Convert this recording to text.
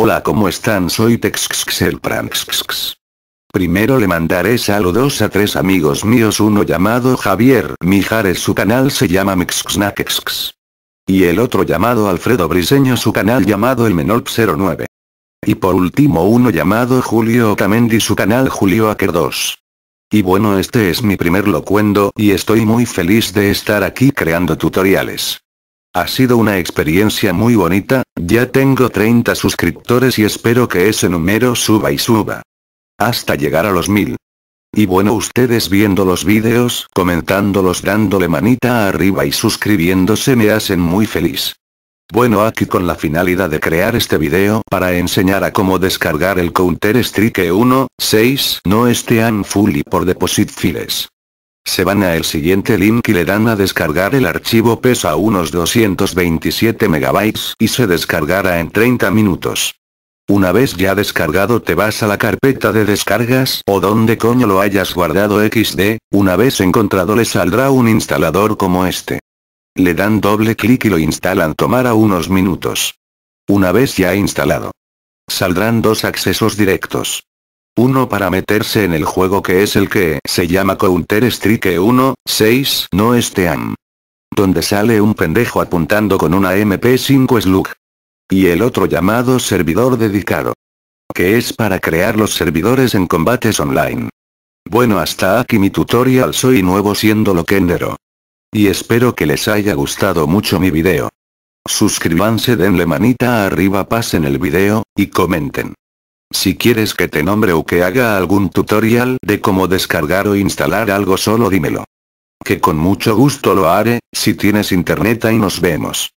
Hola ¿cómo están? Soy Texxxelpranxx. Primero le mandaré saludos a tres amigos míos uno llamado Javier Mijares su canal se llama Mixxnaxx. Y el otro llamado Alfredo Briseño su canal llamado El Menolp09. Y por último uno llamado Julio Otamendi su canal Julio Aker 2. Y bueno este es mi primer locuendo y estoy muy feliz de estar aquí creando tutoriales. Ha sido una experiencia muy bonita, ya tengo 30 suscriptores y espero que ese número suba y suba. Hasta llegar a los 1000. Y bueno ustedes viendo los vídeos, comentándolos dándole manita arriba y suscribiéndose me hacen muy feliz. Bueno aquí con la finalidad de crear este video para enseñar a cómo descargar el Counter Strike 6, no estean full y por deposit files. Se van a el siguiente link y le dan a descargar el archivo pesa unos 227 megabytes y se descargará en 30 minutos. Una vez ya descargado te vas a la carpeta de descargas o donde coño lo hayas guardado XD, una vez encontrado le saldrá un instalador como este. Le dan doble clic y lo instalan tomará unos minutos. Una vez ya instalado. Saldrán dos accesos directos. Uno para meterse en el juego que es el que se llama Counter-Strike 1, 6, no este AM. Donde sale un pendejo apuntando con una MP5 Slug. Y el otro llamado servidor dedicado. Que es para crear los servidores en combates online. Bueno hasta aquí mi tutorial soy nuevo siendo lo loquendero. Y espero que les haya gustado mucho mi video. Suscríbanse denle manita arriba pasen el video, y comenten. Si quieres que te nombre o que haga algún tutorial de cómo descargar o instalar algo solo dímelo. Que con mucho gusto lo haré, si tienes internet ahí nos vemos.